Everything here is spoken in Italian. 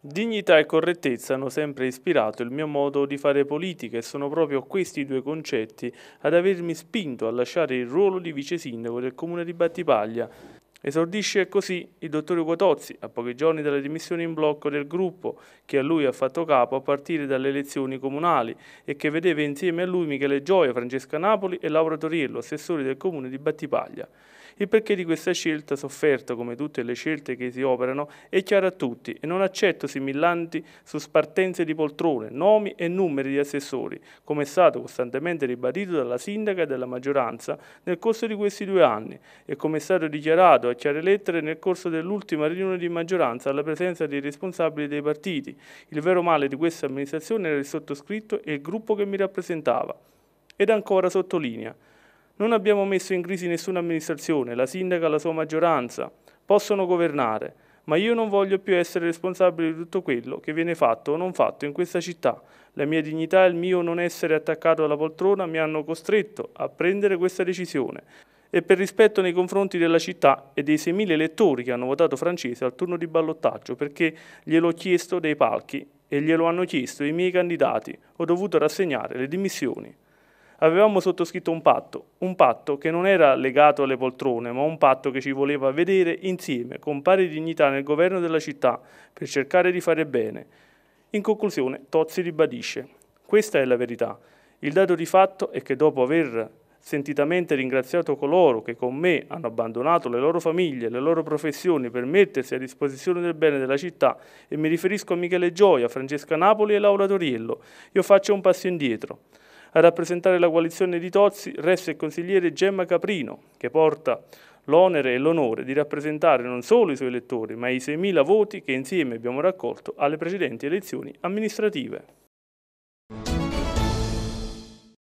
Dignità e correttezza hanno sempre ispirato il mio modo di fare politica e sono proprio questi due concetti ad avermi spinto a lasciare il ruolo di vice sindaco del comune di Battipaglia. Esordisce così il dottor Ugo a pochi giorni dalle dimissioni in blocco del gruppo che a lui ha fatto capo a partire dalle elezioni comunali e che vedeva insieme a lui Michele Gioia, Francesca Napoli e Laura Torillo, assessori del comune di Battipaglia. Il perché di questa scelta, sofferta come tutte le scelte che si operano, è chiaro a tutti e non accetto similanti su spartenze di poltrone, nomi e numeri di assessori, come è stato costantemente ribadito dalla sindaca e dalla maggioranza nel corso di questi due anni e come è stato dichiarato a Ciare lettere nel corso dell'ultima riunione di maggioranza alla presenza dei responsabili dei partiti. Il vero male di questa amministrazione era il sottoscritto e il gruppo che mi rappresentava. Ed ancora sottolinea. Non abbiamo messo in crisi nessuna amministrazione, la sindaca e la sua maggioranza. Possono governare, ma io non voglio più essere responsabile di tutto quello che viene fatto o non fatto in questa città. La mia dignità e il mio non essere attaccato alla poltrona mi hanno costretto a prendere questa decisione e per rispetto nei confronti della città e dei 6.000 elettori che hanno votato francese al turno di ballottaggio perché gliel'ho chiesto dei palchi e glielo hanno chiesto i miei candidati, ho dovuto rassegnare le dimissioni. Avevamo sottoscritto un patto, un patto che non era legato alle poltrone, ma un patto che ci voleva vedere insieme, con pari dignità nel governo della città, per cercare di fare bene. In conclusione, Tozzi ribadisce, questa è la verità. Il dato di fatto è che dopo aver sentitamente ringraziato coloro che con me hanno abbandonato le loro famiglie, e le loro professioni per mettersi a disposizione del bene della città e mi riferisco a Michele Gioia, Francesca Napoli e Laura Toriello. Io faccio un passo indietro. A rappresentare la coalizione di Tozzi resta il consigliere Gemma Caprino, che porta l'onere e l'onore di rappresentare non solo i suoi elettori, ma i 6.000 voti che insieme abbiamo raccolto alle precedenti elezioni amministrative.